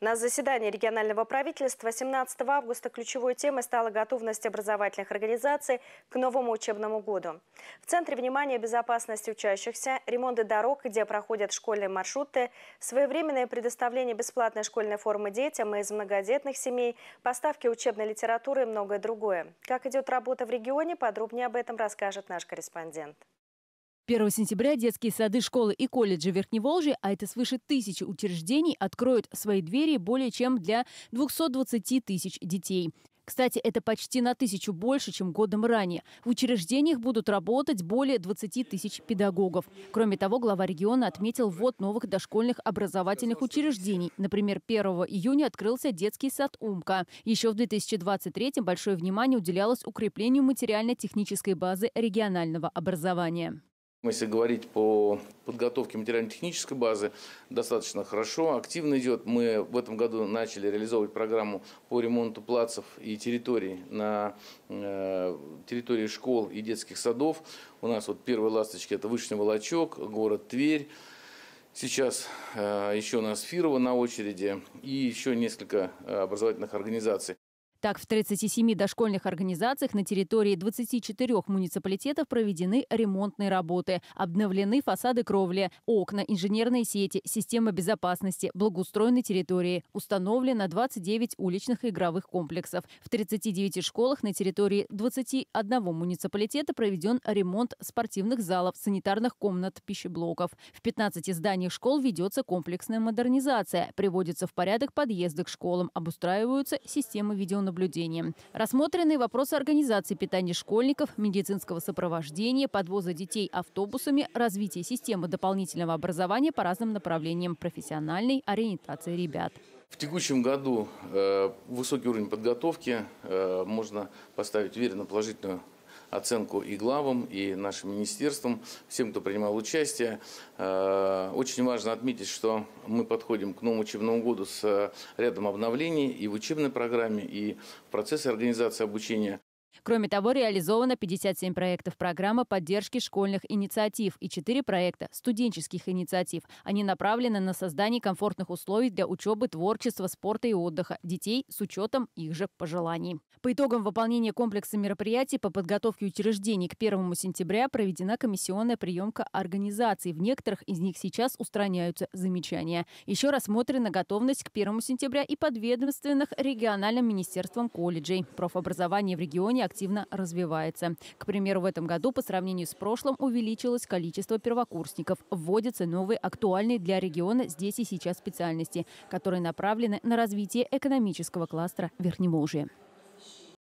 На заседании регионального правительства 17 августа ключевой темой стала готовность образовательных организаций к новому учебному году. В центре внимания безопасности учащихся, ремонты дорог, где проходят школьные маршруты, своевременное предоставление бесплатной школьной формы детям из многодетных семей, поставки учебной литературы и многое другое. Как идет работа в регионе, подробнее об этом расскажет наш корреспондент. 1 сентября детские сады, школы и колледжи Верхневолжья, а это свыше тысячи учреждений, откроют свои двери более чем для 220 тысяч детей. Кстати, это почти на тысячу больше, чем годом ранее. В учреждениях будут работать более 20 тысяч педагогов. Кроме того, глава региона отметил ввод новых дошкольных образовательных учреждений. Например, 1 июня открылся детский сад «Умка». Еще в 2023-м большое внимание уделялось укреплению материально-технической базы регионального образования. Если говорить по подготовке материально-технической базы, достаточно хорошо, активно идет. Мы в этом году начали реализовывать программу по ремонту плацев и территорий на э, территории школ и детских садов. У нас вот первые ласточки – это Вышний Волочок, город Тверь. Сейчас э, еще у нас Фирова на очереди и еще несколько э, образовательных организаций. Так, в 37 дошкольных организациях на территории 24 муниципалитетов проведены ремонтные работы, обновлены фасады кровли, окна, инженерные сети, система безопасности, благоустроены территории. Установлено 29 уличных игровых комплексов. В 39 школах на территории 21 муниципалитета проведен ремонт спортивных залов, санитарных комнат, пищеблоков. В 15 зданиях школ ведется комплексная модернизация. Приводится в порядок подъезды к школам, обустраиваются системы видеонаблюдения видеонаблюдения. Рассмотрены вопросы организации питания школьников, медицинского сопровождения, подвоза детей автобусами, развития системы дополнительного образования по разным направлениям профессиональной ориентации ребят. В текущем году э, высокий уровень подготовки э, можно поставить уверенно положительную оценку и главам, и нашим министерствам, всем, кто принимал участие. Э, очень важно отметить, что мы подходим к новому учебному году с э, рядом обновлений и в учебной программе, и в процессе организации обучения. Кроме того, реализовано 57 проектов программы поддержки школьных инициатив и 4 проекта студенческих инициатив. Они направлены на создание комфортных условий для учебы, творчества, спорта и отдыха детей с учетом их же пожеланий. По итогам выполнения комплекса мероприятий по подготовке учреждений к 1 сентября проведена комиссионная приемка организаций. В некоторых из них сейчас устраняются замечания. Еще рассмотрена готовность к 1 сентября и подведомственных региональным министерством колледжей. Профобразование в регионе образования активно развивается. К примеру, в этом году по сравнению с прошлым увеличилось количество первокурсников. Вводятся новые актуальные для региона здесь и сейчас специальности, которые направлены на развитие экономического кластера Верхнемолжья.